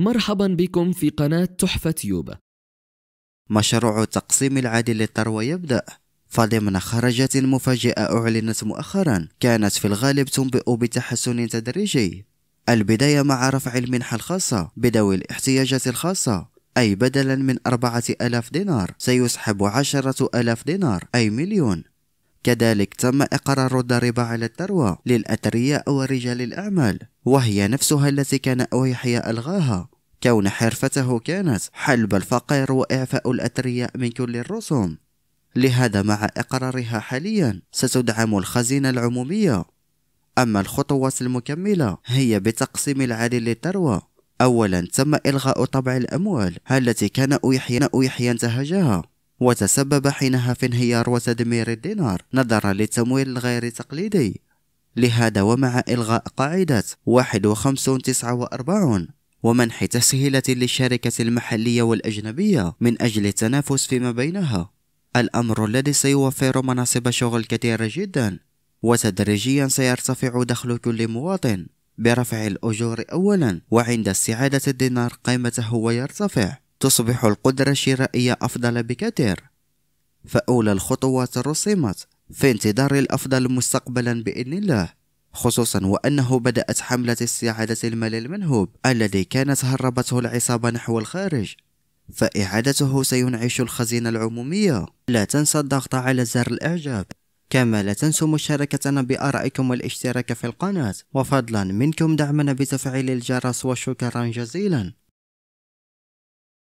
مرحبا بكم في قناة تحفة يوبا مشروع تقسيم العادل للثروة يبدأ فضمن خرجات مفاجئة أعلنت مؤخرا كانت في الغالب تنبئ بتحسن تدريجي البداية مع رفع المنحة الخاصة بذوي الاحتياجات الخاصة أي بدلا من أربعة ألاف دينار سيسحب عشرة ألاف دينار أي مليون كذلك تم إقرار الضريبة على الثروة للأثرياء ورجال الأعمال وهي نفسها التي كان أو يحيى ألغاها كون حرفته كانت حلب الفقير وإعفاء الأثرياء من كل الرسوم لهذا مع إقرارها حاليا ستدعم الخزينة العمومية أما الخطوات المكملة هي بتقسيم العدل للثروة أولا تم إلغاء طبع الأموال التي كان يحيى يحيى انتهجها وتسبب حينها في انهيار وتدمير الدينار نظرا للتمويل الغير تقليدي لهذا ومع إلغاء قاعدة 5149 ومنح تسهيلة للشركة المحلية والأجنبية من أجل التنافس فيما بينها الأمر الذي سيوفر مناصب شغل كثيرة جدا وتدريجيا سيرتفع دخل كل مواطن برفع الأجور أولا وعند استعادة الدينار قيمته ويرتفع تصبح القدرة الشرائية أفضل بكثير فأولى الخطوات رسمت في انتظار الأفضل مستقبلا بإذن الله خصوصا وأنه بدأت حملة استعادة المال المنهوب الذي كانت هربته العصابة نحو الخارج فإعادته سينعش الخزينة العمومية لا تنسى الضغط على زر الإعجاب كما لا تنسوا مشاركتنا بآرائكم والاشتراك في القناة وفضلا منكم دعمنا بتفعيل الجرس وشكرا جزيلا